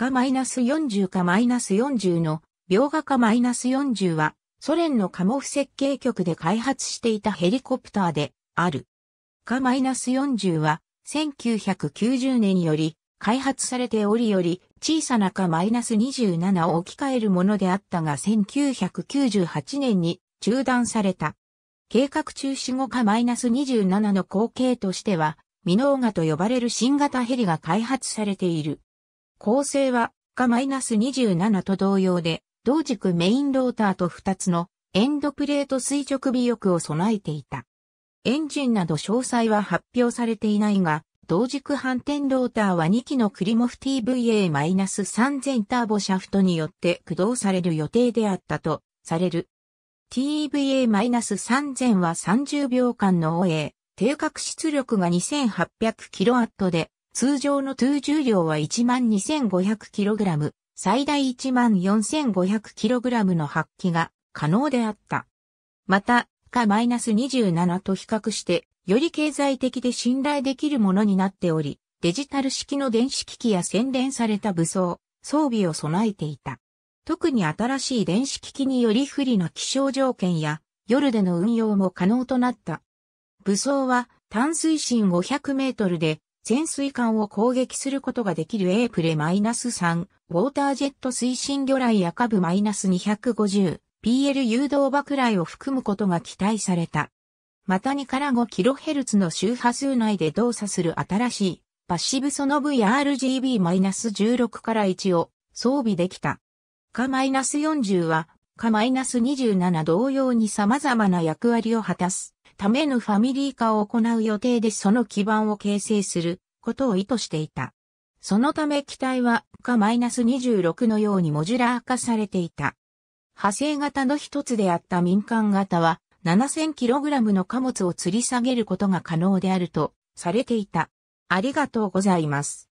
か -40 か -40 の描画ス -40 はソ連のカモフ設計局で開発していたヘリコプターである。ス -40 は1990年より開発されておりより小さなか -27 を置き換えるものであったが1998年に中断された。計画中止後か -27 の後継としてはミノーガと呼ばれる新型ヘリが開発されている。構成はか -27 と同様で、同軸メインローターと2つのエンドプレート垂直尾翼を備えていた。エンジンなど詳細は発表されていないが、同軸反転ローターは2機のクリモフ TVA-3000 ターボシャフトによって駆動される予定であったとされる。TVA-3000 は30秒間の OA、定格出力が 2800kW で、通常の通重量は 12,500kg、最大 14,500kg の発揮が可能であった。また、か -27 と比較して、より経済的で信頼できるものになっており、デジタル式の電子機器や洗練された武装、装備を備えていた。特に新しい電子機器により不利な気象条件や夜での運用も可能となった。武装は淡水深500メートルで潜水艦を攻撃することができるエープレ -3、ウォータージェット推進魚雷や下部 -250、PL 誘導爆雷を含むことが期待された。また2から 5kHz の周波数内で動作する新しいパッシブその VRGB-16 から1を装備できた。か -40 はか -27 同様に様々な役割を果たす。ためのファミリー化を行う予定でその基盤を形成することを意図していた。そのため機体はか -26 のようにモジュラー化されていた。派生型の一つであった民間型は 7000kg の貨物を吊り下げることが可能であるとされていた。ありがとうございます。